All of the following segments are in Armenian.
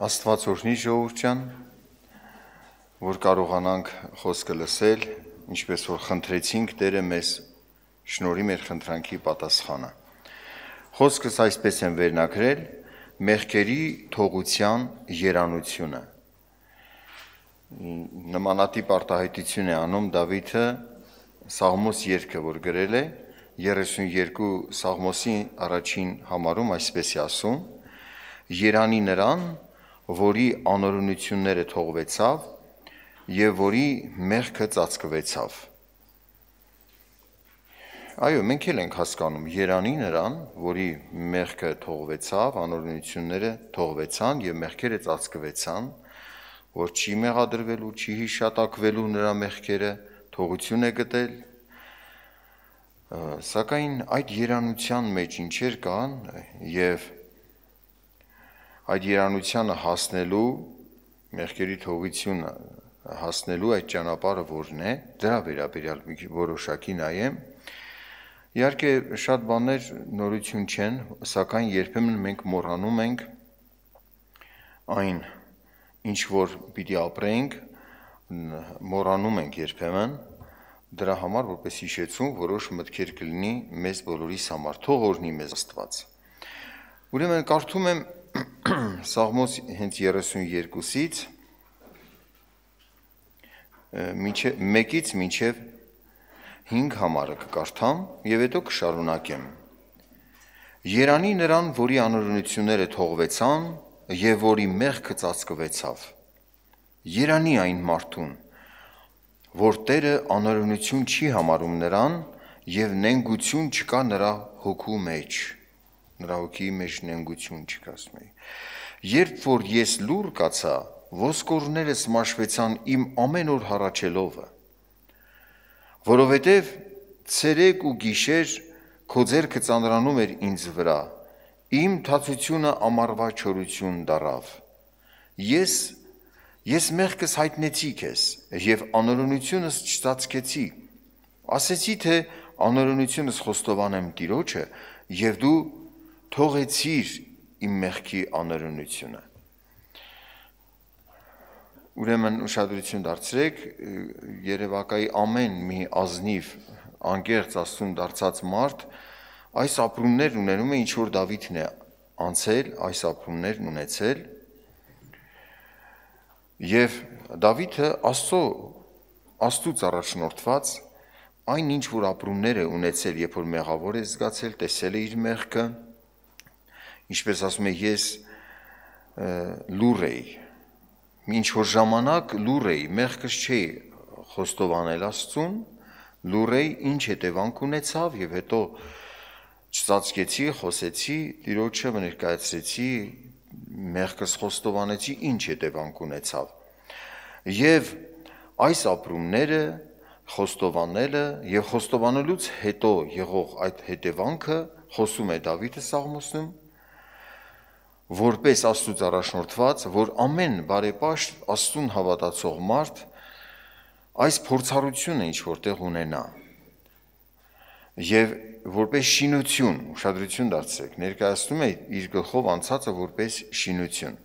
Աստված օրհնի ժողովրդյան, որ կարողանանք խոսքը լսել, ինչպես որ խնդրեցինք Տերը մեզ շնորհի մեր խնդրանքի պատասխանը։ Խոսքս այսպես են վերնագրել՝ մեղքերի թողության երանությունը։ Նմանատիպ արտահայտություն է անում Դավիթը Սաղմոս երգը, որ գրել է 32 Սաղմոսի առաջին համարում այսպես է ասում. Երանի նրան, որի անօրենությունները թողվեցավ եւ որի մեղքը ծածկվեցավ։ Այո, մենք էլ ենք հասկանում Երանի նրան, որի մեղքը թողվեցավ, անօրենությունները թողվեցան եւ մեղքերը ծածկվեցան, որ չի մեղադրվելու, չի հիշատակվելու նրա մեղքերը, թողություն է գտել։ Սակայն այդ երանության մեջ ինչեր կան եւ այդ երանությանը հասնելու մեղքերի թողությունը հասնելու այդ ճանապարհը որն է դրա վերաբերյալ մի որոշակի նայեմ իհարկե շատ բաներ նորություն չեն սակայն երբեմն մենք մոռանում ենք այն ինչ որ պիտի ապրենք մոռանում ենք երբեմն դրա համար որպես հիշեցում որոշ մտքեր կլինի մեզ բոլորիս համար թող օրհնի մեզ Աստված ուրեմն կարդում եմ Սաղմոս հենց 32-ից մինչև 1-ից մինչև 5 համարը կկարդամ եւ հետո կշարունակեմ։ Երանի նրան, որի անօրենությունները թողվեցան եւ որի մեղքը ծածկվեցավ։ Երանի այն մարդուն, որ Տերը անօրենություն չի համարում նրան եւ նենգություն չկա նրա հոգու մեջ նրա հոգի մեջ նենգություն չկասմեի։ Երբ որ ես լուր կացա, ոսկորներս մաշվեցան իմ ամեն օր հառաչելովը, որովհետև ցերեկ ու գիշեր քո ձեռքը ծանրանում էր ինձ վրա, իմ թացությունը ամառվա չորություն դարավ։ Ես ես մեղքս հայտնեցի քեզ եւ անօրենությունս չծածկեցի։ Ասեցի թե անօրենությունս խոստովանեմ Տիրոջը եւ դու թողեցիր իմ մեղքի անօրենությունը։ Ուրեմն ուշադրություն դարձրեք Երևակայի ամեն մի ազնիվ անկեղծ աստուն դարձած մարդ այս ապրումներն ունենում է ինչ որ Դավիթն է անցել, այս ապրումներն ունեցել։ Եվ Դավիթը Աստծո Աստուծո առաջնորդված այն ինչ որ ապրումներ է ունեցել, երբ որ մեղավոր է զգացել, տեսել է իր մեղքը, մեղ ինչպես ասում է, ես լուր էի, ինչ որ ժամանակ լուր էի, մեղքս չէի խոստովանել Աստծուն, լուր էի, ինչ հետևանք ունեցավ եւ հետո չծածկեցի, խոսեցի, Տիրոջը ներկայացրեցի, մեղքս խոստովանեցի, ինչ հետևանք ունեցավ։ Եվ այս ապրումները խոստովանելը եւ խոստովանելուց հետո եղող այդ հետևանքը խոսում է Դավիթը Սաղմոսում որպես Աստծո առաջնորդված, որ ամեն բարեպաշտ Աստուն հավատացող մարդ այս փորձառությունը ինչ որտեղ ունենա։ Եվ որպես շինություն, ուշադրություն դարձրեք, ներկայացնում է իր գլխով անցածը որպես շինություն։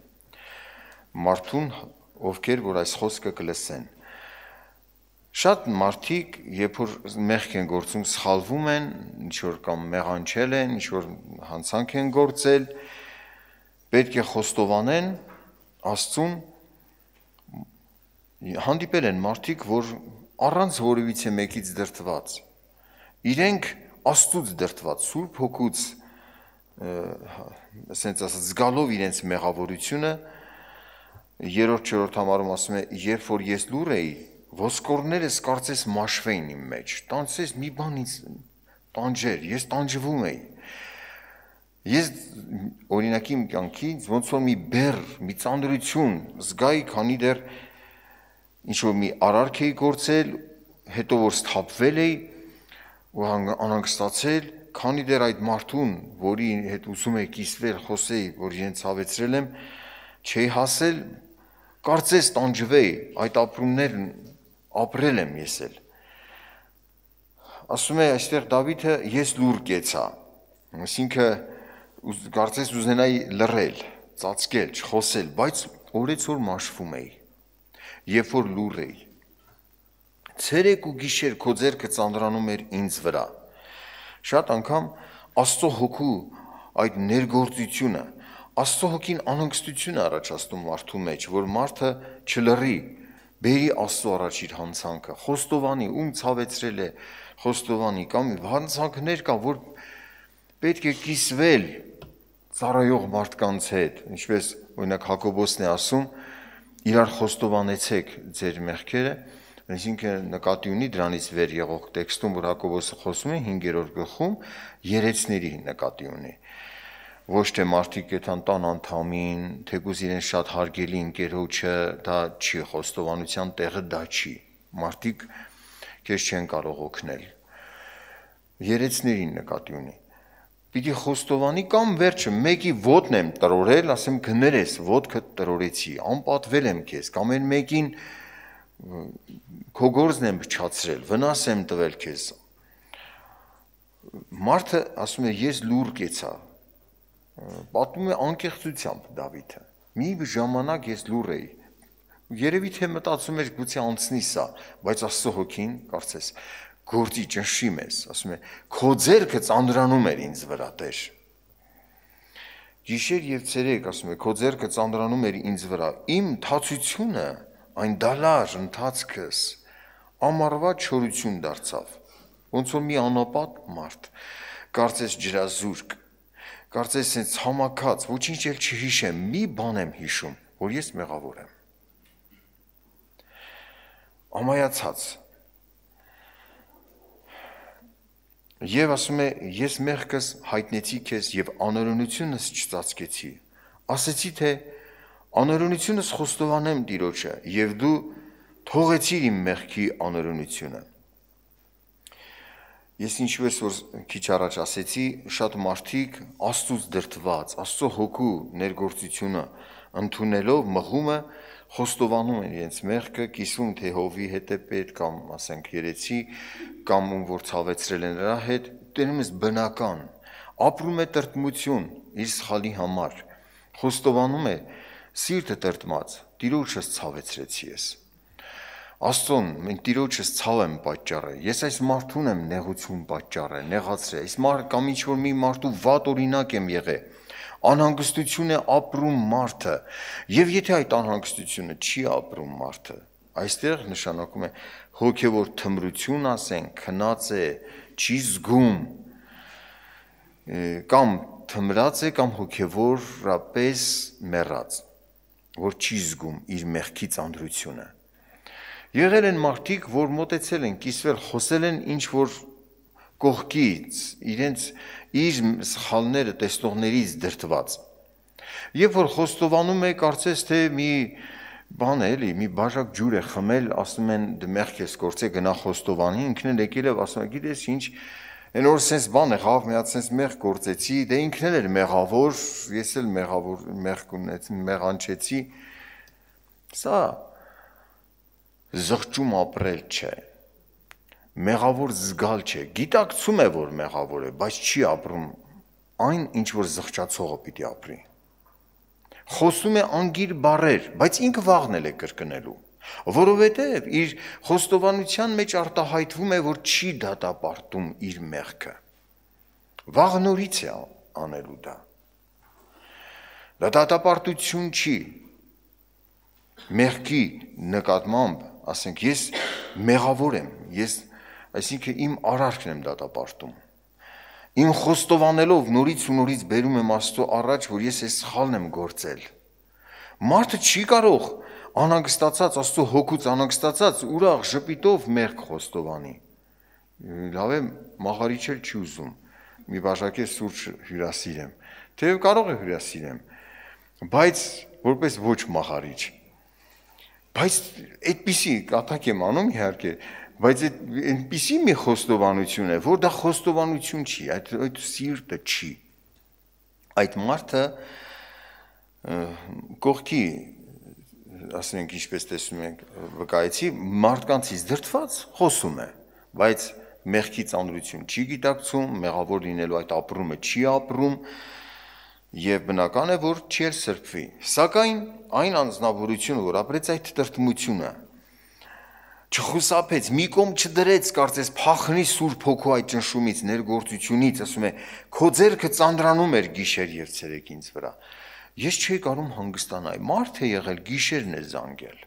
Մարդուն, ովքեր որ այս խոսքը կլսեն։ Շատ մարդիկ, երբ որ մեղք են գործում, սխալվում են, ինչ որ կամ մեղանչել են, ինչ որ հանցանք են գործել, պետք է խոստովանեն Աստծուն հանդիպել են մարդիկ, որ առանց որևիցե մեկից դրթված իրենք աստուց դրթված Սուրբ Հոգուց ասենց հա, ասած զգալով իրենց մեղավորությունը երրորդ չորրորդ համարում ասում է երբ որ ես լուր էի ոսկորներս կարծես մաշվեին իմ մեջ տանցես մի բան ինձ տանջեր ես տանջվում էի Ես օրինակի իմ կյանքից ոնց որ մի բեր, մի ծանրություն զգայի, քանի դեռ ինչ որ մի արարք էի գործել, հետո որ սթափվել էի ու անհանգստացել, քանի դեռ այդ մարդուն, որի հետ ուսում էի կիսվել, խոսեի, որ իրենց հավեցրել եմ, չի հասել, կարծես տանջվեի, այդ ապրումներն ապրել եմ ես էլ։ Ասում է այստեղ Դավիթը ես լուր կեցա։ Այսինքն կարծես ուզենայի լռել, ծածկել, չխոսել, բայց օրից օր մաշվում էի։ Երբ որ լուր էի, ցերեկ ու գիշեր քո ձեռքը ծանրանում էր ինձ վրա։ Շատ անգամ Աստծո հոգու այդ ներգործությունը, Աստծո հոգին անհանգստություն առաջացնում մարդու մեջ, որ մարդը չլռի, բերի Աստծո առաջ իր հանցանքը, խոստովանի, ում ցավեցրել է, խոստովանի կամ հանցանքներ կա, որ պետք է կիսվել ծառայող մարդկանց հետ, ինչպես օրինակ Հակոբոսն է ասում, իրար խոստովանեցեք ձեր մեղքերը, այսինքն նկատի ունի դրանից վեր եղող տեքստում, որ Հակոբոսը խոսում է 5-րդ գլխում երեցների նկատի ունի ոչ թե մարդիկ եթան տան անդամին, թեկուզ իրեն շատ հարգելի ընկերոջը, դա չի խոստովանության տեղը դա չի։ Մարդիկ քեզ չեն կարող օգնել։ Երեցներին նկատի ունի պիտի խոստովանի կամ վերջը մեկի ոտն եմ տրորել, ասեմ գներ ես, ոտքը տրորեցի, անպատվել եմ քեզ, կամ այն մեկին քո գործն եմ փչացրել, վնաս եմ տվել քեզ։ Մարդը ասում է ես լուրջ եցա։ Պատմում է անկեղծությամբ Դավիթը։ Մի ժամանակ ես լուրջ էի։ Երևի թե մտածում էր գուցե անցնի սա, բայց Աստծո հոգին կարծես գործի ճնշիմ ես, ասում է, քո ձերքը ծանրանում էր ինձ վրա, Տեր։ Գիշեր եւ ցերեկ, ասում է, քո ձերքը ծանրանում էր ինձ վրա։ Իմ թացությունը, այն դալար ընթացքս ամառվա չորություն դարձավ։ Ոնց որ մի անապատ մարդ, կարծես ջրազուրկ, կարծես այս համակած, ոչինչ էլ չհիշեմ, մի բան եմ հիշում, որ ես մեղավոր եմ։ Ամայացած Եվ ասում է. Ես մեղքս հայտնեցի քեզ եւ անօրենությունս չծածկեցի։ Ասեցի թե անօրենությունս խոստովանեմ Տիրոջը եւ դու թողեցի իմ մեղքի անօրենությունը։ Ես ինչպես որ քիչ առաջ ասեցի, շատ մարդիկ Աստծո դրթված, Աստծո հոգու ներգործությունը ընդունելով մղումը խոստովանում են իրենց մեղքը, կիսում թե հովի հետ է պետ կամ ասենք երեցի կամ ում որ ցավեցրել են նրա հետ, դերում ես բնական, ապրում է տրտմություն իր սխալի համար, խոստովանում է սիրտը տրտմած, տիրոջս ցավեցրեցի ես։ Աստծուն, մենք տիրոջս ցավ եմ պատճառել։ Ես այս մարդուն եմ նեղություն պատճառել, նեղացրել։ Այս մարդ կամ ինչ որ մի մարդու վատ օրինակ եմ եղել անհանգստություն է ապրում մարդը։ Եվ եթե այդ անհանգստությունը չի ապրում մարդը, այստեղ նշանակում է հոգևոր թմրություն, ասենք, քնած է, չի զգում կամ թմրած է կամ հոգևորապես մեռած, որ չի զգում իր մեղքից անդրությունը։ Եղել են մարդիկ, որ մտածել են, կիսվել, խոսել են ինչ որ կողքից, իրենց իր սխալները տեսնողներից դրթված։ Երբ որ խոստովանում է, կարծես թե մի բան է, էլի, մի բաժակ ջուր է խմել, ասում են դմեղք «Դե ես գործե գնա խոստովանի, ինքն էլ եկել է ասում, գիտես ինչ, այն օր sense բան է խավ, միած sense մեղ գործեցի, դե ինքն էլ էր մեղավոր, ես էլ մեղավոր, մեղ կունեց, մեղանչեցի։ Սա զղջում ապրել չէ մեղավոր զգալ չէ, գիտակցում է, որ մեղավոր է, բայց չի ապրում այն, ինչ որ զղջացողը պիտի ապրի։ Խոսում է անգիր բարեր, բայց ինքը վաղնել է կրկնելու, որովհետև իր խոստովանության մեջ արտահայտվում է, որ չի դատապարտում իր մեղքը։ Վաղ նորից է անելու դա։ Դա դատապարտություն չի։ Մեղքի նկատմամբ, ասենք, ես մեղավոր եմ, ես այսինքն իմ արարքն եմ դատապարտում։ Իմ խոստովանելով նորից ու նորից բերում եմ Աստծո առաջ, որ ես այս սխալն եմ գործել։ Մարդը չի կարող անհանգստացած Աստծո հոգուց անհանգստացած ուրախ ժպիտով մեղք խոստովանի։ Լավ է, մախարիչել չի ուզում։ Մի բաժակե սուրճ հյուրասիրեմ, թեև կարող է հյուրասիրեմ, բայց որպես ոչ մախարիչ։ Բայց այդպիսի կատակ եմ անում իհարկե, բայց այդ այնպիսի մի խոստովանություն է, որ դա խոստովանություն չի, այդ այդ սիրտը չի։ Այդ մարդը կողքի ասենք ինչպես տեսնում ենք վկայեցի մարդկանցից դրթված խոսում է, բայց մեղքի ծանրություն չի գիտակցում, մեղավոր լինելու այդ ապրումը չի ապրում, եւ բնական է որ չի սրբվի։ Սակայն այն անznավորությունը, որ ապրեց այդ տրտմությունը, չխուսափեց, մի կողմ չդրեց, կարծես փախնի Սուրբ Հոգու այդ ճնշումից, ներգործությունից, ասում է, քո ձեռքը ծանրանում էր գիշեր եւ ցերեկ ինձ վրա։ Ես չէի կարող հանգստանալ, մարդ է եղել, գիշերն է զանգել։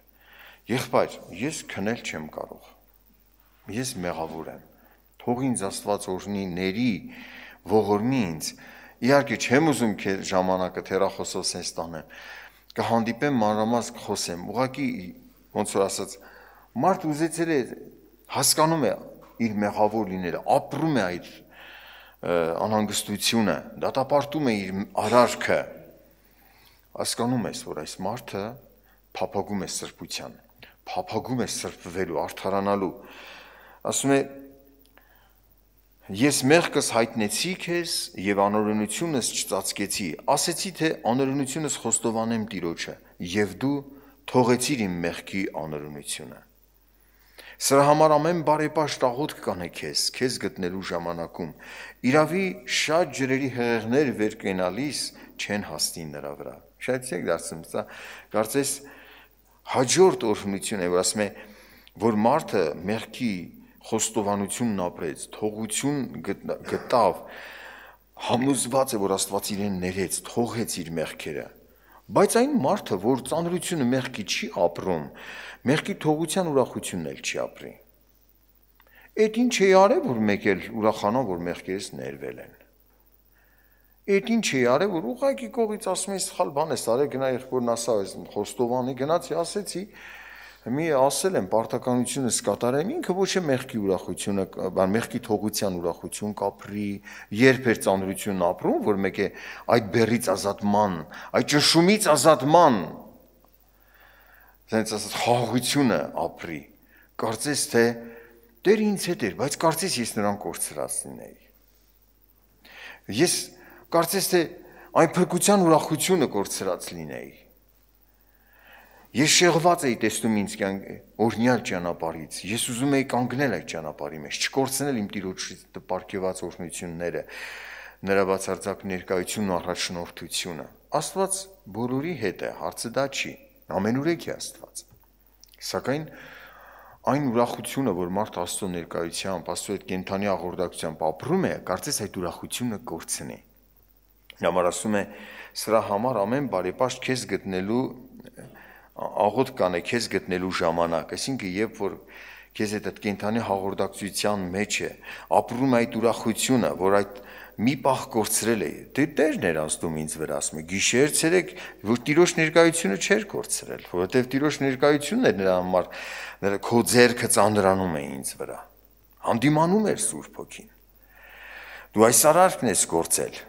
Եղբայր, ես քնել չեմ կարող։ Ես մեղավոր եմ։ Թող ինձ Աստված օրհնի, ների, ողորմի ինձ։ Իհարկե չեմ ուզում քե ժամանակը թերախոսով սենս տանեմ։ Կհանդիպեմ մանրամասկ խոսեմ։ Ուղղակի ոնց որ ասած, Մարդ ուզեցել է հասկանում է իր մեղավոր լինելը, ապրում է այդ անհանգստությունը, դատապարտում է իր արարքը։ Հասկանում ես, որ այս մարդը փափագում է սրբության, փափագում է սրբվելու, արդարանալու։ Ասում է Ես մեղքս հայտնեցի քեզ եւ անօրենությունս չծածկեցի։ Ասեցի թե անօրենությունս խոստովանեմ Տիրոջը եւ դու թողեցիր իմ մեղքի անօրենությունը։ Սրա համար ամեն բարեպաշտաղոտ կանե քեզ, քեզ գտնելու ժամանակում։ Իրավի շատ ջրերի հեղեղներ վեր կենալիս չեն հասնի նրա վրա։ Շատ ցիկ դարձում սա, կարծես հաջորդ օրհնություն է, որ ասում է, որ մարդը մեղքի խոստովանությունն ապրեց, թողություն գտավ, համոզված է, որ Աստված իրեն ներեց, թողեց իր մեղքերը Բայց այն մարդը, որ ծանրությունը մեղքի չի ապրում, մեղքի թողության ուրախությունն էլ չի ապրի։ Էդ ինչ է արել, որ մեկ էլ ուրախանան, որ մեղքերից ներվել են։ Էդ ինչ է արել, որ ուղակի կողից ասում է սխալ բան ես արել, գնա եղբորն ասա, ես խոստովանի, գնացի, ասեցի, ասեցի մի ասել եմ, պարտականությունս կատարեմ, ինքը ոչ է մեղքի ուրախությունը, բան մեղքի թողության ուրախություն կապրի, երբ էր ծանրությունն ապրում, որ մեկ է այդ բերից ազատման, այդ ճնշումից ազատման, ասենց ասած խաղությունը ապրի։ Կարծես թե Տեր ինձ հետ էր, բայց կարծես ես նրան կորցրած լինեի։ Ես կարծես թե այն փրկության ուրախությունը կորցրած լինեի Ես շեղված էի տեսնում ինձ կյանք օրնյալ ճանապարից։ Ես ուզում էի կանգնել այդ ճանապարի մեջ, չկորցնել իմ տիրոջից տպարգևած օրհնությունները, նրա բացարձակ ներկայությունն ու առաջնորդությունը։ Աստված բոլորի հետ է, հարցը դա չի։ Ամենուրեք է Աստված։ Սակայն այն ուրախությունը, որ մարդ Աստծո ներկայությամբ, Աստծո այդ կենթանի աղորդակցությամբ ապրում է, կարծես այդ ուրախությունը կորցնի։ Նա մարասում է, սրա համար ամեն բարեպաշտ քեզ գտնելու աղոտ կան է քեզ գտնելու ժամանակ, այսինքն երբ որ քեզ այդ այդ կենթանի հաղորդակցության մեջ է, ապրում այդ ուրախությունը, որ այդ մի պահ կորցրել է, դե դերն էր անցնում ինձ վրա, ասում է, գիշեր ցերեկ, որ տիրոջ ներկայությունը չէր կորցրել, որովհետև տիրոջ ներկայությունն էր նրա համար, նրա քո ձերքը ծանրանում է ինձ վրա։ Հանդիմանում էր Սուրբ Հոգին։ Դու այս արարքն ես կորցել,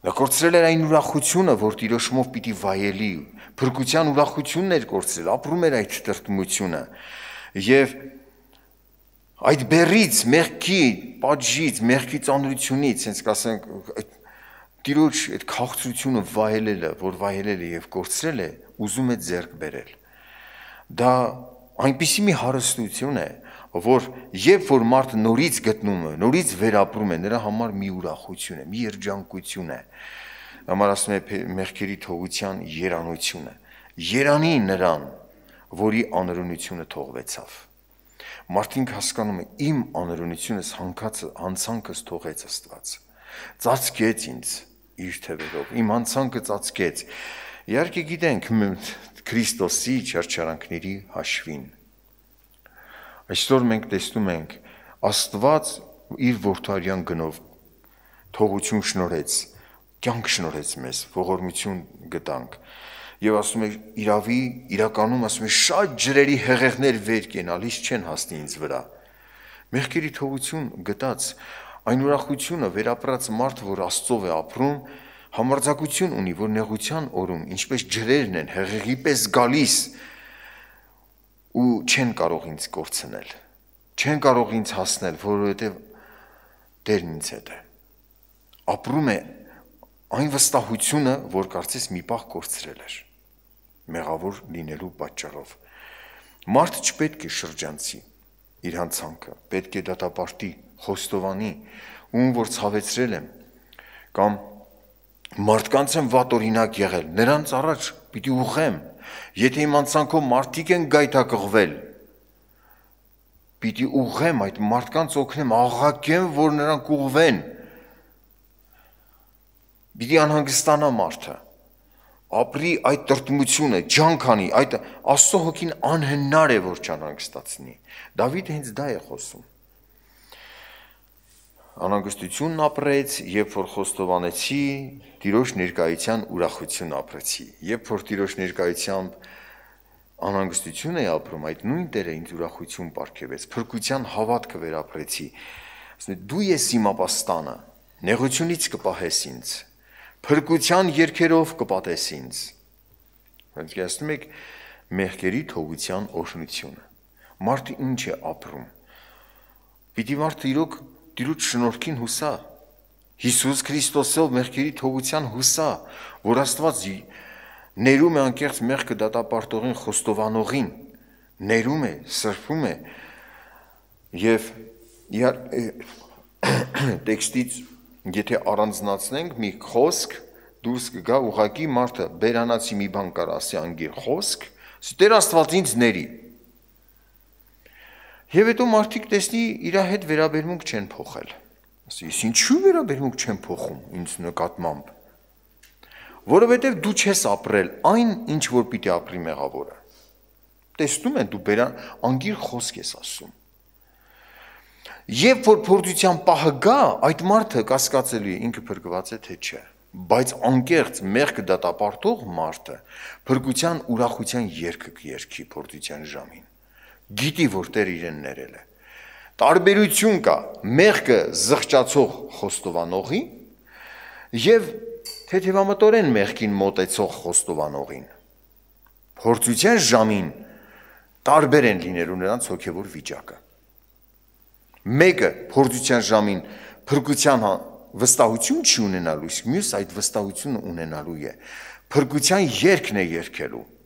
Նա կորցրել էր այն ուրախությունը, որ Տիրոշմով պիտի վայելի, փրկության ուրախությունն էր կորցրել, ապրում էր այդ տրտմությունը։ Եվ այդ բերից, մեղքի, պատժից, մեղքի ծանրությունից, հենց կասենք, այդ Տիրոջ այդ քաղցրությունը վայելելը, որ վայելել է եւ կորցրել է, ուզում է ձեռք բերել։ Դա այնպիսի մի հարստություն է, որ երբ որ մարդը նորից գտնում է, նորից վերապրում է, նրա համար մի ուրախություն է, մի երջանկություն է։ Համար ասում է մեղքերի թողության երանությունը։ Երանի նրան, որի անրունությունը թողվեցավ։ Մարդինք հասկանում է իմ անրունությունս հանքածը անցանքս թողեց Աստված։ Ծածկեց ինձ իր թևերով։ Իմ անցանքը ծածկեց։ Իհարկե գիտենք Քրիստոսի չարչարանքների հաշվին Այսօր մենք տեսնում ենք Աստված իր ворթարյան գնով թողություն շնորհեց, կյանք շնորհեց մեզ, ողորմություն գտանք։ Եվ ասում է իրավի, իրականում ասում է շատ ջրերի հեղեղներ վեր կենալիս չեն հասնի ինձ վրա։ Մեղքերի թողություն գտած այն ուրախությունը վերապրած մարդ, որ Աստծով է ապրում, համարձակություն ունի, որ նեղության օրում, ինչպես ջրերն են հեղեղի պես գալիս, ու չեն կարող ինձ կորցնել, չեն կարող ինձ հասնել, որովհետև Տերն ինձ հետ է։ Ապրում է այն վստահությունը, որ կարծես մի պահ կորցրել էր մեղավոր լինելու պատճառով։ Մարդ չպետք է շրջանցի իր հանցանքը, պետք է դատապարտի, խոստովանի, ում որ ցավեցրել եմ կամ մարդկանց եմ վատ օրինակ եղել, նրանց առաջ պիտի ուղեմ, Եթե իմ անցանքով մարդիկ են գայթակղվել, պիտի ուղղեմ այդ մարդկանց օգնեմ, աղաղակեմ, որ նրանք ուղղվեն։ Պիտի անհանգստանա մարդը։ Ապրի այդ տրտմությունը, ջանքանի, այդ Աստծո հոգին անհնար է որ չանհանգստացնի։ Դավիթը հենց դա է խոսում անհանգստությունն ապրեց, երբ որ խոստովանեցի, Տիրոջ ներկայության ուրախություն ապրեցի։ Երբ որ Տիրոջ ներկայությամբ անհանգստություն էի ապրում, այդ նույն Տերը ինձ ուրախություն ապարգևեց, փրկության հավատքը վերապրեցի։ Ասում դու ես իմ ապաստանը, նեղությունից կպահես ինձ, փրկության երկերով կպատես ինձ։ Հասկանում եք մեղքերի թողության օրհնությունը։ Մարդը ինչ է ապրում։ Պիտի մարդը իրոք Տիրոջ շնորհքին հուսա։ Հիսուս Քրիստոսով մեղքերի թողության հուսա, որ Աստված ներում է անկեղծ մեղքը դատապարտողին խոստովանողին, ներում է, սրբում է եւ տեքստից եթե առանձնացնենք մի խոսք դուրս կգա ուղակի մարդը բերանացի մի բան կար ասի անգիր խոսք Տեր Աստված ինձ ների Եվ հետո մարդիկ տեսնի իր հետ վերաբերմունք չեն փոխել։ Ասի, «Իս ինչու վերաբերմունք չեն փոխում ինձ նկատմամբ»։ Որովհետև դու չես ապրել այն, ինչ որ պիտի ապրի մեղավորը։ Տեսնում են դու բերան անգիր խոսք ես ասում։ Երբ որ փորձության պահը գա, այդ մարդը կասկածելի է ինքը փրկված է թե չէ բայց անկեղծ մեղք դատապարտող մարդը փրկության ուրախության երգը կերքի փորձության ժամին Գիտի, որ Տեր իրեն ներել է։ Տարբերություն կա մեղքը զղճացող խոստովանողի եւ թեթևամտորեն մեղքին մոտեցող խոստովանողին։ Փորձության ժամին տարբեր են լինելու նրանց հոգևոր վիճակը։ Մեկը փորձության ժամին փրկության հա- վստահություն չի ունենալու, իսկ մյուս այդ վստահությունը ունենալու է։ Փրկության երկն է երկելու։ երկ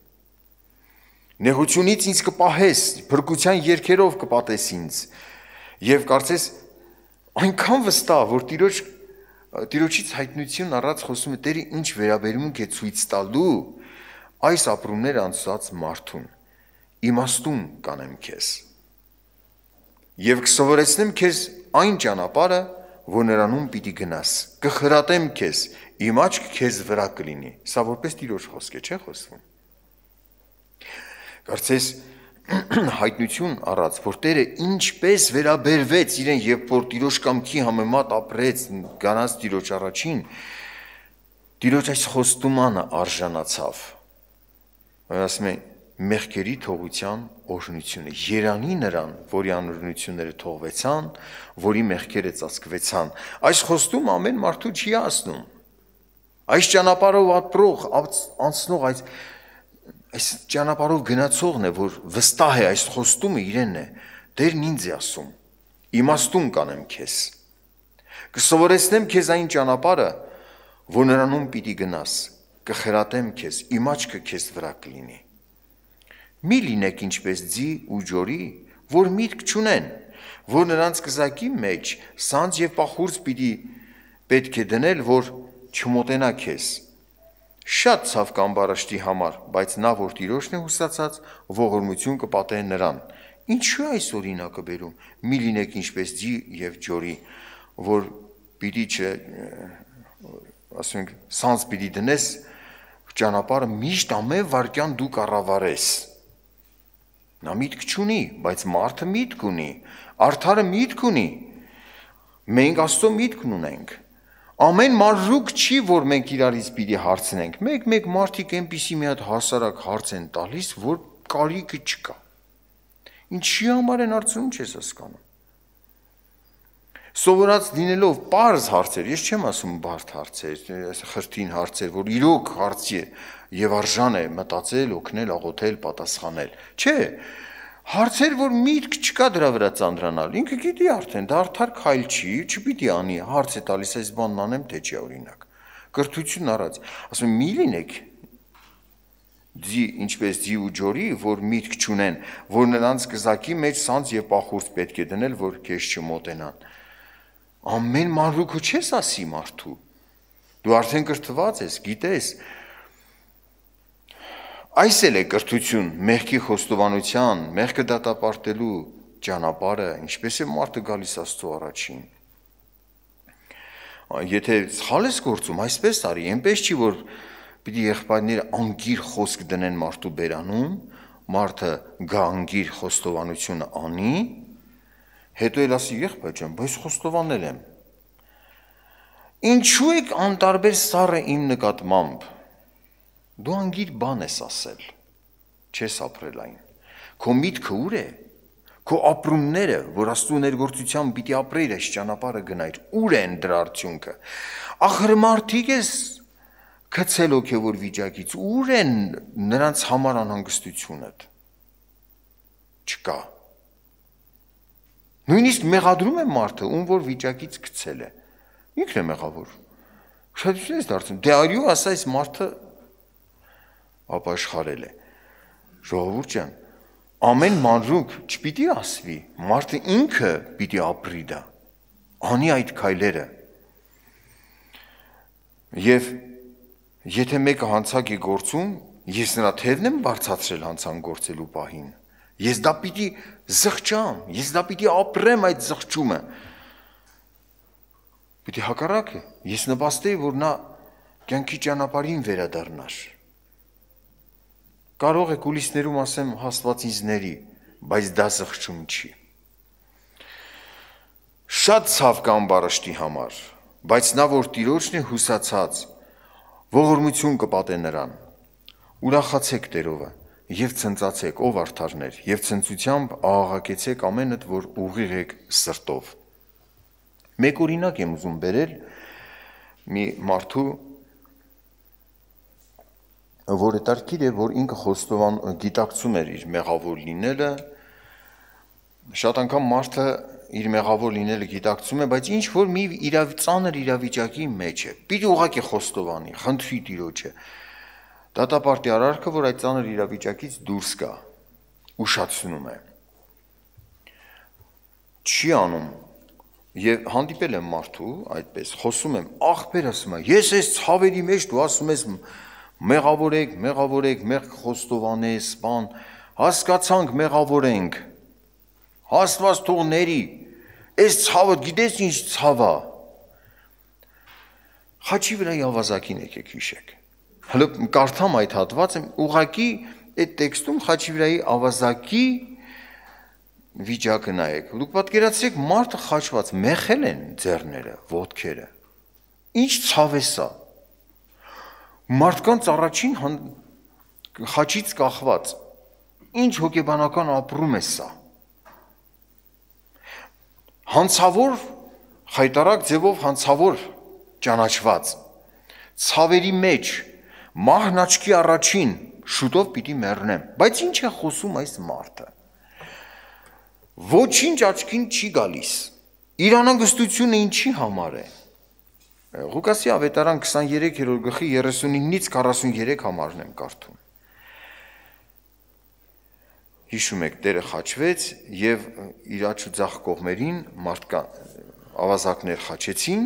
Նեղությունից ինձ կպահես, փրկության երկերով կպատես ինձ։ Եվ կարծես այնքան վստահ, որ Տիրոջ Տիրոջից հայտնություն առած խոսում է Տերը ինչ վերաբերմունք է ցույց տալու այս ապրումներ անցած մարդուն։ Իմաստուն կանեմ քեզ։ Եվ կսովորեցնեմ քեզ այն ճանապարհը, որ նրանում պիտի գնաս։ Կխրատեմ քեզ, իմ աչք քեզ վրա կլինի։ Սա որպես Տիրոջ խոսք է, չէ՞ խոսվում։ Կարծես հայտնություն առած, որ Տերը ինչպես վերաբերվեց իրեն, երբ որ Տիրոջ կամքի համեմատ ապրեց գանած Տիրոջ առաջին, Տիրոջ այս խոստումանը արժանացավ։ Ասում է մեղքերի թողության օրհնությունը երանի նրան, որի անօրնությունները թողվեցան, որի մեղքերը ծածկվեցան։ Այս խոստում ամեն մարդու չի ասնում։ Այս ճանապարհով ապրող անցնող այս, այս այս ճանապարհով գնացողն է, որ վստահ է այս խոստումը իրենն է։ Տերն ինձ է ասում. Իմաստուն կանեմ քեզ։ Կսովորեցնեմ քեզ այն ճանապարհը, որ նրանում պիտի գնաս։ Կխրատեմ քեզ, իմ աչքը քեզ վրա կլինի։ Մի լինեք ինչպես ձի ու ջորի, որ միտք չունեն, որ նրանց կզակի մեջ սանձ եւ պախուրց պիտի պետք է դնել, որ չմոտենա քեզ Շատ ցավ կամ բարաշտի համար, բայց նա որ տիրոջն է հուսացած, ողորմություն կպատեն նրան։ Ինչու այս օրինակը բերում։ Մի լինեք ինչպես ձի եւ ջորի, որ պիտի չէ, ասենք, սանս պիտի դնես ճանապարհը միշտ ամեն վարքյան դու կառավարես։ Նա միտք չունի, բայց մարդը միտք ունի, արդարը միտք ունի։ Մենք աստծո միտքն ունենք։ Ամեն մարժուկ չի, որ մենք իրարից պիտի հարցնենք։ Մեկ-մեկ մարդիկ այնպիսի մի հատ հասարակ հարց են տալիս, որ կարիքը չկա։ Ինչի համար են արցնում չես հասկանում։ Սովորած լինելով པարզ հարցեր, ես չեմ ասում բարդ հարցեր, խրտին հարցեր, որ իրոք հարցի է եւ արժան է մտածել, օգնել, աղոթել, պատասխանել։ Չէ, հարցեր, որ միտք չկա դրա վրա ծանրանալ։ Ինքը գիտի արդեն, դա արդար քայլ չի, չպիտի անի, հարց է տալիս այս բանն անեմ թե չէ օրինակ։ Կրթություն առած, ասում եմ՝ «Մի լինեք»։ Ձի, ինչպես ձի ու ջորի, որ միտք չունեն, որ նրանց կզակի մեջ սանց եւ պախուրս պետք է դնել, որ քեզ չմոտենան։ Ամեն մանրուքը չես ասի մարդու։ Դու արդեն կրթված ես, գիտես, Այս էլ է կրթություն, մեղքի խոստովանության, մեղքը դատապարտելու ճանապարհը, ինչպես է մարդը գալիս Աստծո առաջին։ Եթե սխալ ես գործում, այսպես արի, այնպես չի որ պիտի եղբայրները անգիր խոսք դնեն մարդու բերանում, մարդը գա անգիր խոստովանությունը անի, հետո էլ ասի եղբայր ջան, բայց խոստովանել եմ։ Ինչու եք անտարբեր սառը իմ նկատմամբ Դու անգիր բան ես ասել։ Չես ապրել այն։ Քո միտքը ուր է։ Քո ապրումները, որ Աստծո ներգործությամբ պիտի ապրեիր այս ճանապարհը գնայր, ուր են դրա արդյունքը։ Ախր մարդիկ ես գցել ոգևոր վիճակից, ուր են նրանց համար անհանգստությունը։ Չկա։ Նույնիսկ մեղադրում է մարդը, ում որ վիճակից գցել է։ Ինքն է մեղավոր։ Շատությունից դարձնում։ Դե արյու ասա այս մարդը ապաշխարել է։ Ժողովուրդ ջան, ամեն մանրուք չպիտի ասվի, մարդը ինքը պիտի ապրի դա։ Անի այդ քայլերը։ Եվ եթե մեկը հանցակ է գործում, ես նրա թևն եմ բարձացրել հանցան գործելու պահին։ Ես դա պիտի զղջամ, ես դա պիտի ապրեմ այդ զղջումը։ Պիտի հակառակը, ես նպաստեի, որ նա կյանքի ճանապարհին վերադառնար։ Կարող է կուլիսներում ասեմ հաստված ինձների, բայց դա զղջում չի։ Շատ ցավ կան բարաշտի համար, բայց նա որ տիրոջն է հուսացած, ողորմություն կպատե նրան։ Ուրախացեք Տերովը եւ ցնծացեք ով արդարներ եւ ցնծությամբ աղաղակեցեք ամենդ որ ուղիղ եք սրտով մեկ օրինակ եմ ուզում բերել մի մարդու որը տարքիր է, որ ինքը խոստովան գիտակցում էր իր մեղավոր լինելը։ Շատ անգամ մարդը իր մեղավոր լինելը գիտակցում է, բայց ինչ որ մի իրավ ծանր իրավիճակի մեջ է։ Պիտի ուղակի խոստովանի, խնդրի Տիրոջը։ Դատապարտի արարքը, որ այդ ծանր իրավիճակից դուրս գա, ուշացնում է։ Չի անում Եվ հանդիպել եմ մարդու այդպես, խոսում եմ, ախպեր ասում է, ես այս ցավերի մեջ դու ասում ես մեղավորեք, մեղավորեք, մեղք խոստովանե, սպան, հասկացանք մեղավորենք, հաստված թողների, այս ցավը գիտես ինչ ցավա։ Խաչի վրա ավազակին եկեք հիշեք։ Հələ կարդամ այդ հատվածը, ուղակի այդ տեքստում խաչի վրայի ավազակի վիճակը նայեք։ Դուք պատկերացրեք մարդը խաչված, մեղել են ձեռները, ոտքերը։ Ինչ ցավ է սա մարդկանց առաջին հան, խաչից կախված ինչ հոգեբանական ապրում է սա հանցավոր հայտարակ ձևով հանցավոր ճանաչված ցավերի մեջ մահն աչքի առաջին շուտով պիտի մեռնեմ բայց ինչ է խոսում այս մարդը ոչինչ աչքին չի գալիս իր անհանգստությունը ինչի համար է Ղուկասի ավետարան 23-րդ գլխի 39-ից 43 համարն եմ կարդում։ Հիշում եք, Տերը խաչվեց եւ իր աչու ցախ կողմերին մարդկա ավազակներ խաչեցին։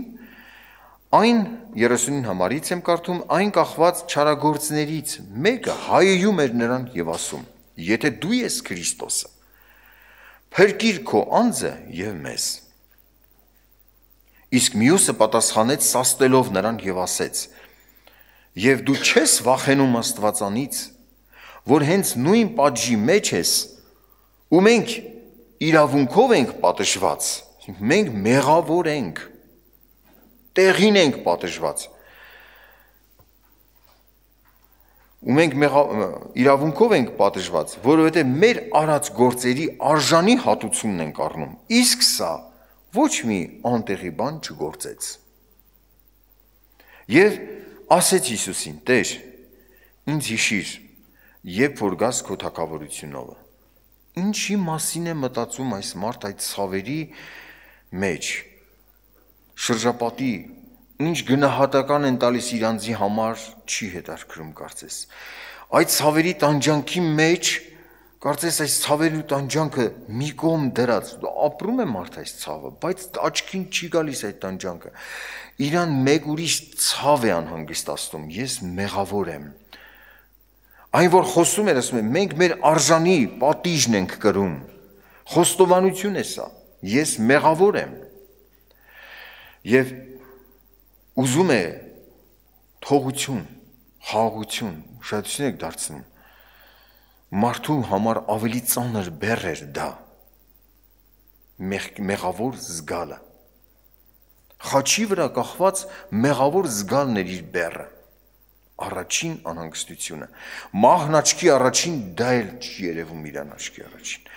Այն 39 համարից եմ կարդում, այն կախված չարագործներից մեկը հայեյում էր նրան եւ ասում. Եթե դու ես Քրիստոսը, փրկիր քո անձը եւ մեզ։ Իսկ մյուսը պատասխանեց սաստելով նրան եւ ասեց. Եվ դու չես վախենում Աստվածանից, որ հենց նույն պատժի մեջ ես, ու մենք իրավունքով ենք պատժված, մենք մեղավոր ենք, տեղին ենք պատժված։ ու մենք մեղա, իրավունքով ենք պատժված, որովհետև մեր արած գործերի արժանի հատուցումն ենք առնում։ Իսկ սա ոչ մի անտեղի բան չգործեց։ Եվ ասեց Հիսուսին. Տեր, ինձ հիշիր, երբ որ գաս քո թակավորությունով։ Ինչի մասին է մտածում այս մարդ այդ ցավերի մեջ։ Շրջապատի ինչ գնահատական են տալիս իրանձի համար, չի հետարքրում կարծես։ Այդ ցավերի տանջանքի մեջ Կարծես այս ցավերն ու տանջանքը մի կողմ դրած, ապրում է մարդը այս ցավը, բայց աչքին չի գալիս այդ տանջանքը։ Իրան մեկ ուրիշ ցավ է անհանգստացնում, ես մեղավոր եմ։ Այն որ խոսում էր, ասում է, մենք մեր արժանի պատիժն ենք կրում։ Խոստովանություն է սա։ Ես մեղավոր եմ։ Եվ ուզում է թողություն, խաղաղություն, ուշադրություն եք դարձնում Մարդու համար ավելի ծանր բեռ էր դա։ Մեղավոր զգալը։ Խաչի վրա կախված մեղավոր զգալն էր իր բեռը։ Առաջին անհանգստությունը։ Մահն աչքի առաջին դա էլ չի երևում իրան աչքի առաջին։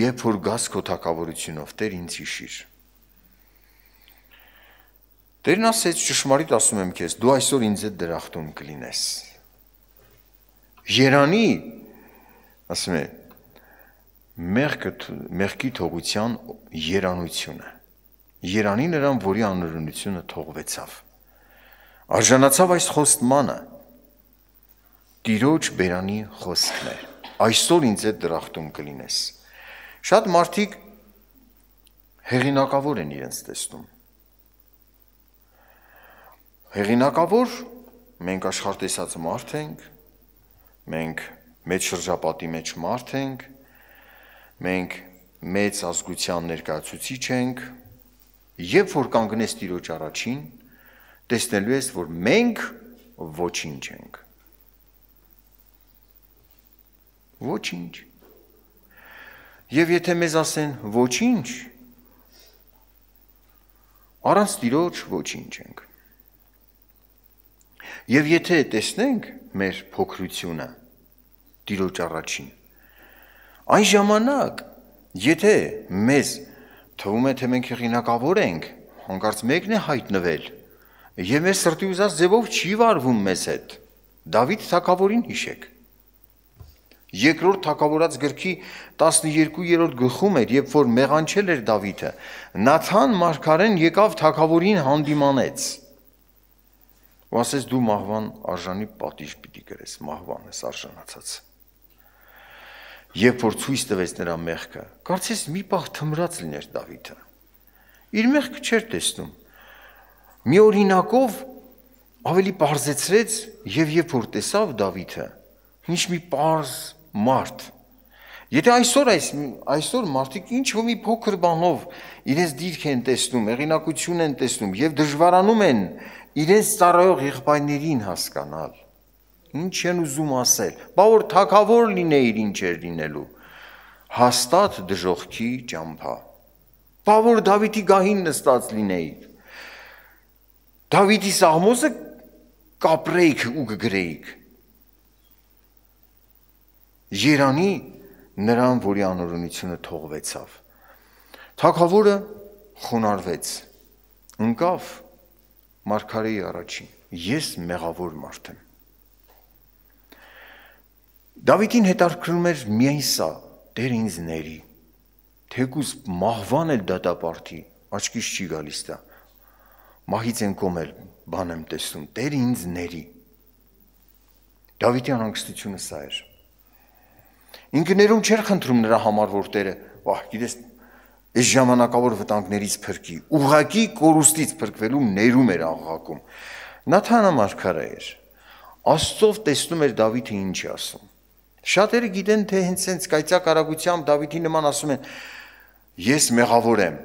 Երբ որ գաս քո թակավորությունով Տեր ինձ հիշիր։ Տերն ասեց ճշմարիտ ասում եմ քեզ, դու այսօր ինձ հետ դրախտում կլինես։ Երանի ասում է մեղքը մեղքի թողության երանությունը երանի նրան որի անօրենությունը թողվեցավ արժանացավ այս խոստմանը տիրոջ բերանի խոսքն է այսօր ինձ այդ դրախտում կլինես շատ մարդիկ հեղինակավոր են իրենց տեսնում հեղինակավոր մենք աշխարհտեսած մարդ ենք մենք մեծ շրջապատի մեջ մարդ ենք, մենք մեծ ազգության ներկայացուցիչ ենք, երբ որ կանգնես Տիրոջ առաջին, տեսնելու ես, որ մենք ոչինչ ենք։ Ոչինչ։ Եվ եթե մեզ ասեն ոչինչ, առանց Տիրոջ ոչինչ ենք։ Եվ եթե տեսնենք մեր փոքրությունը, Տիրոջ առաջին։ Այն ժամանակ, եթե մեզ թվում է, թե մենք հեղինակավոր ենք, հանկարծ մեկն է հայտնվել, եւ մեր սրտի ուզած ձևով չի վարվում մեզ հետ։ Դավիթ թակավորին հիշեք։ Երկրորդ թակավորած գրքի 12-րդ գլխում էր, երբ որ մեղանչել էր Դավիթը, Նաթան մարգարեն եկավ թակավորին հանդիմանեց։ Ու ասես դու մահվան արժանի պատիժ պիտի գրես, մահվան ես արժանացած։ Երբ որ ցույց տվեց նրա մեղքը, կարծես մի պահ թմրած լիներ Դավիթը։ Իր մեղքը չէր տեսնում։ Մի օրինակով ավելի բարձեցրեց եւ երբ որ տեսավ Դավիթը, ինչ մի պարզ մարդ։ Եթե այսօր այս այսօր մարդիկ ինչ որ մի փոքր բանով իրենց դիրք են տեսնում, եղինակություն են տեսնում եւ դժվարանում են իրենց ծառայող եղբայրներին հասկանալ Ինչ են ուզում ասել։ Բա որ թակավոր լինեիր ինչ էր լինելու։ Հաստատ դժողքի ճամփա։ Բա որ Դավիթի գահին նստած լինեիր։ Դավիթի սահմոսը կապրեիք ու կգրեիք։ Երանի նրան, որի անօրենությունը թողվեցավ։ Թագավորը խոնարհվեց։ Ընկավ Մարգարեի առաջին. Ես մեղավոր մարդ եմ։ Դավիթին հետարքրում էր միայն սա. Տեր ինձ ների։ Թեկուս մահվան էլ դատապարտի, աչքից չի գալիս դա։ Մահից են կոմել, բան եմ տեսնում, Տեր ինձ ների։ Դավիթի անհանգստությունը սա էր։ Ինքը ներում չէր խնդրում նրա համար, որ Տերը, «Վահ, գիտես, այս ժամանակավոր վտանգներից փրկի»։ Ուղակի կորուստից փրկվելու ներում էր աղաղակում։ Նաթանը մարգարե էր։ Աստծով տեսնում էր Դավիթը ինչ ասում։ Շատերը գիտեն, թե հենց հենց կայծակ արագությամբ Դավիթի նման ասում են. Ես մեղավոր եմ։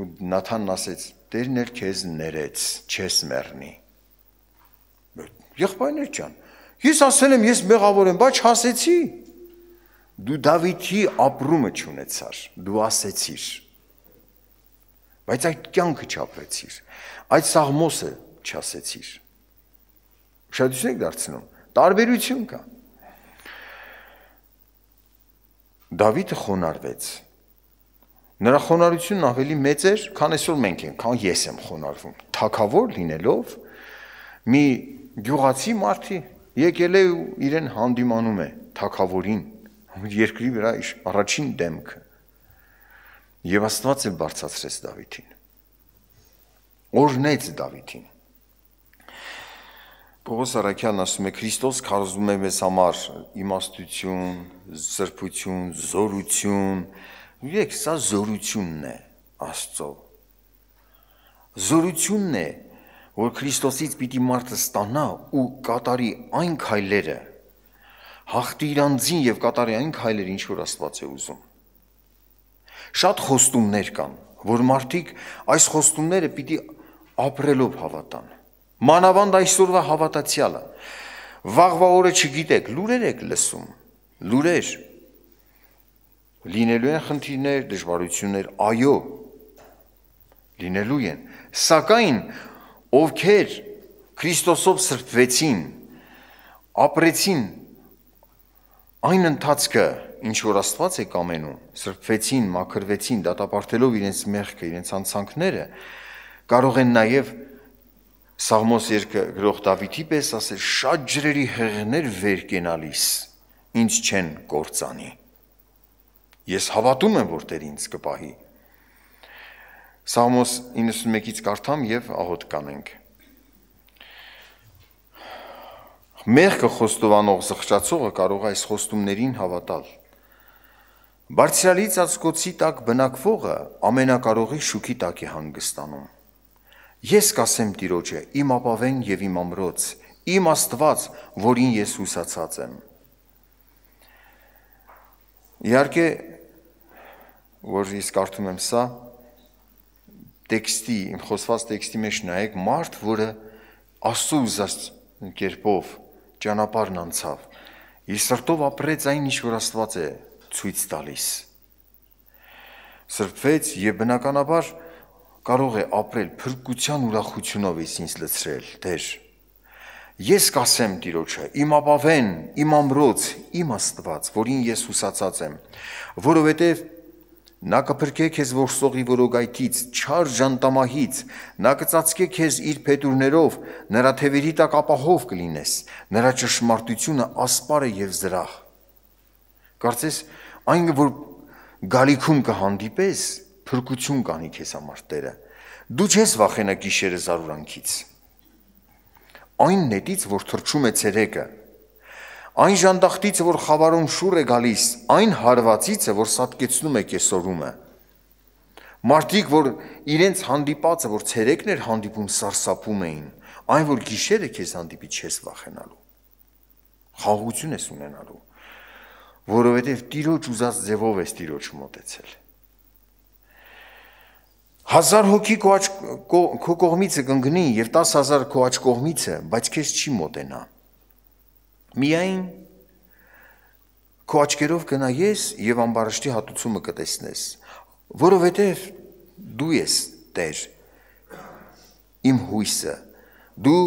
Ու Նաթանն ասեց. Տերն էլ քեզ ներեց, չես մեռնի։ Եղբայրներ ջան, ես ասել եմ, ես մեղավոր եմ, բայց հասեցի։ Դու Դավիթի ապրումը չունեցար, դու ասեցիր։ Բայց այդ կյանքը չապրեցիր։ Այդ սաղմոսը չասեցիր։ Ուշադրություն եք դարձնում։ Տարբերություն կա։ դա Դավիթը խոնարհվեց։ Նրա խոնարհությունն ավելի մեծ էր, քան այսօր մենք ենք, քան ես եմ խոնարհվում։ Թակավոր լինելով մի գյուղացի մարդի եկել է ու իրեն հանդիմանում է թակավորին, երկրի վրա առաջին դեմքը։ Եվ Աստված է բարձացրեց Դավիթին։ Օրհնեց Դավիթին։ Պողոս Արաքյանն ասում է Քրիստոս քարոզում է մեզ համար իմաստություն, սրբություն, զորություն։ Ուրեք, սա զորությունն է Աստծո։ Զորությունն է, որ Քրիստոսից պիտի մարդը ստանա ու կատարի այն քայլերը, հաղթի իր անձին եւ կատարի այն քայլերը, ինչ որ Աստված է ուզում։ Շատ խոստումներ կան, որ մարդիկ այս խոստումները պիտի ապրելով հավատան Մանավանդ այսօրվա հավատացյալը։ Վաղվա օրը չգիտեք, լուրեր եք լսում։ Լուրեր։ Լինելու են խնդիրներ, դժվարություններ, այո։ Լինելու են։ Սակայն ովքեր Քրիստոսով սրբվեցին, ապրեցին այն ընթացքը, ինչ որ Աստված է կամենում, սրբվեցին, մաքրվեցին, դատապարտելով իրենց մեղքը, իրենց անցանքները, կարող են նաև Սաղմոս երկը գրող Դավիթի պես ասել շատ ջրերի հեղներ վեր կենալիս ինձ չեն կործանի։ Ես հավատում եմ, որ Տեր ինձ կպահի։ Սաղմոս 91-ից կարդամ եւ աղոտ կանենք։ Մեղքը խոստովանող զղջացողը կարող այս խոստումներին հավատալ։ Բարձրալից ածկոցի տակ բնակվողը ամենակարողի շուքի տակ է հանգստանում։ Ես կասեմ Տիրոջը, իմ ապավեն եւ իմ ամրոց, իմ Աստված, որին ես հուսացած եմ։ Իհարկե, որ ես կարդում եմ սա, տեքստի, իմ խոսված տեքստի մեջ նայեք մարդ, որը Աստծո ուզած կերպով ճանապարհն անցավ։ Իր սրտով ապրեց այն, ինչ որ Աստված է ցույց տալիս։ Սրբվեց եւ բնականաբար կարող է ապրել փրկության ուրախությունով ես ինձ լցրել, Տեր։ Ես կասեմ Տիրոջը, իմ ապավեն, իմ ամրոց, իմ Աստված, որին ես հուսացած եմ, որովհետև Նա կփրկե քեզ ворսողի որոգայից, չար ժանտամահից, նա կծածկե քեզ իր փետուրներով, նրա թևերի տակ ապահով կլինես, նրա ճշմարտությունը ասպար է եւ զրահ։ Կարծես այն որ գալիքում կհանդիպես, փրկություն կանի քեզ համար Տերը։ Դու չես վախենա գիշերը զարուրանքից։ Այն նետից, որ թրջում է ցերեկը, այն ժանդախտից, որ խավարում շուռ է գալիս, այն հարվածից է, որ սատկեցնում է կեսորումը։ Մարդիկ, որ իրենց հանդիպածը, որ ցերեկն էր հանդիպում, սարսափում էին, այն որ գիշերը քեզ հանդիպի չես վախենալու։ Խաղություն ես ունենալու, որովհետև Տիրոջ ուզած ձևով ես Տիրոջ մոտեցել 1000 հոգի քո աչ քո կողմից է կընկնի եւ 10000 քո աչ կողմից է, բայց քեզ չի մոտենա։ Միայն քո աչքերով գնայես եւ ամբարաշտի հատուցումը կտեսնես, որովհետեւ դու ես Տեր։ Իմ հույսը դու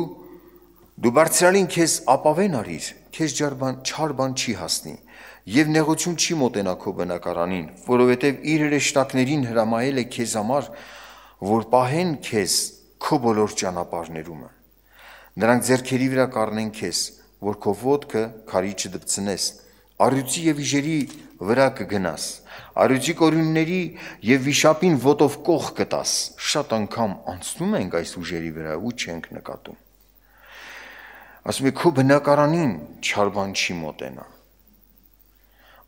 դու բարձրալին քեզ ապավեն արիր, քեզ ջարբան չար բան չի հասնի եւ նեղություն չի մոտենա քո բնակարանին, որովհետեւ իր հրեշտակներին հրամայել է քեզ համար, որ պահեն քեզ քո բոլոր ճանապարհներումը։ Նրանք зерքերի վրա կառնեն քեզ, որ քո ոդկը քարի չդպցնես։ Արյուծի եւ իժերի վրա կգնաս։ Արյուծի կորյունների եւ վիշապին ոտով կող կտաս։ Շատ անգամ անցնում ենք այս ուժերի վրա ու չենք նկատում։ Ասում է քո բնակարանին չարբան չի մոտենա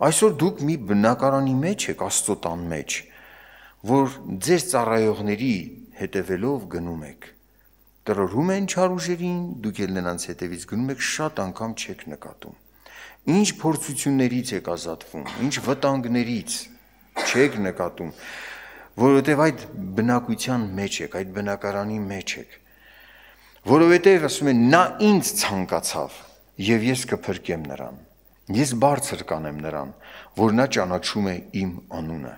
Այսօր դուք մի բնակարանի մեջ եք Աստծո տան մեջ, որ ձեր ծառայողների հետևելով գնում եք։ Տրորում են չարուժերին, դուք էլ նրանց հետևից գնում եք շատ անգամ չեք նկատում ինչ փորձություններից եք ազատվում, ինչ վտանգներից չեք նկատում, որովհետև այդ բնակության մեջ եք, այդ բնակարանի մեջ եք, որովհետև ասում են նա ինձ ցանկացավ եւ ես կփրկեմ նրան։ Ես բարձր կանեմ նրան, որ նա ճանաչում է իմ անունը։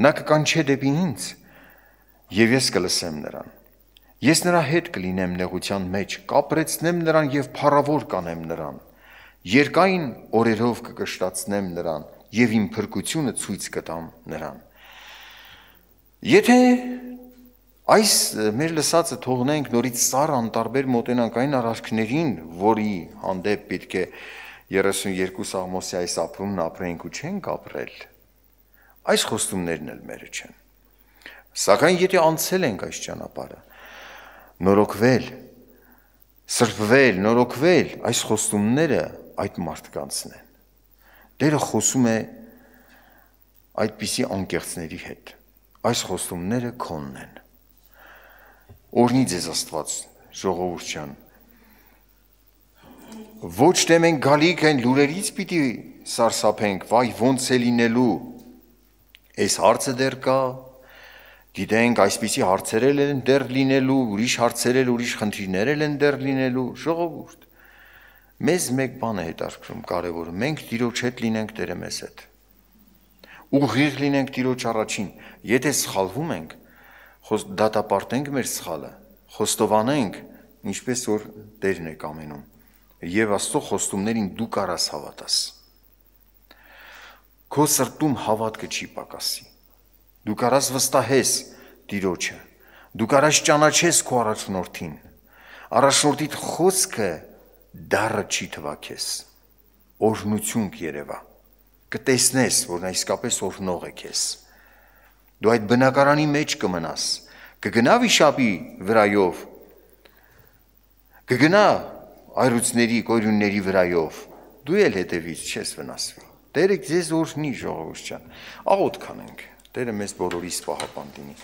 Նա կկանչե դեպի ինձ, եւ ես կլսեմ նրան։ Ես նրա հետ կլինեմ նեղության մեջ, կապրեցնեմ նրան եւ փառավոր կանեմ նրան։ Երկայն օրերով կկշտացնեմ նրան եւ իմ փրկությունը ցույց կտամ նրան։ Եթե Այս մեր լսածը թողնենք նորից սար անտարբեր մոտենանք այն արարքներին, որի հանդեպ պետք է 32 Սաղմոսի այս ապրումն ապրենք ու չենք ապրել։ Այս խոստումներն էլ մերը չեն։ Սակայն եթե անցել ենք այս ճանապարհը, նորոգվել, սրբվել, նորոգվել, այս խոստումները այդ մարդկանցն են։ Տերը խոսում է այդպիսի անկեղծների հետ։ Այս խոստումները քոնն են օրհնի ձեզ Աստված, ժողովուրդ ջան։ Ոչ թե մենք գալիք այն լուրերից պիտի սարսափենք, վայ ոնց է լինելու։ Այս հարցը դեռ կա։ Գիտենք, այսպիսի հարցեր էլ են դեռ լինելու, ուրիշ հարցեր էլ, ուրիշ խնդիրներ էլ են դեռ լինելու, ժողովուրդ։ Մեզ մեկ բան է հետաքրքրում կարևորը, մենք ծիրոջ հետ լինենք Տերը մեզ հետ։ Ուղիղ լինենք ծիրոջ առաջին։ Եթե սխալվում ենք, խոս դատապարտենք մեր սխալը, խոստովանենք, ինչպես որ Տերն է կամենում։ Եվ Աստծո խոստումներին դու կարաս հավատաս։ Քո սրտում հավատքը չի պակասի։ Դու կարաս վստահես Տիրոջը։ Դու կարաս ճանաչես քո առաջնորդին։ Առաջնորդիդ խոսքը դառը չի թվակես։ Օրհնություն կերևա։ Կտեսնես, որ նա իսկապես օրհնող է քեզ։ որ Դու այդ բնակարանի մեջ կմնաս։ Կգնա վիշապի վրայով։ Կգնա այրուցների, կորյունների վրայով։ Դու էլ հետևից չես վնասվի։ Տերը քեզ օրհնի ժողովուրդ ջան։ Աղոտ կանենք։ Տերը մեզ բոլորիս պահապան դինի։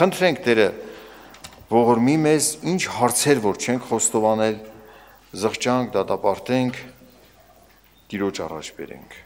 Խնդրենք Տերը ողորմի մեզ ինչ հարցեր որ չենք խոստովանել, զղջանք, դատապարտենք, Տիրոջ առաջ բերենք։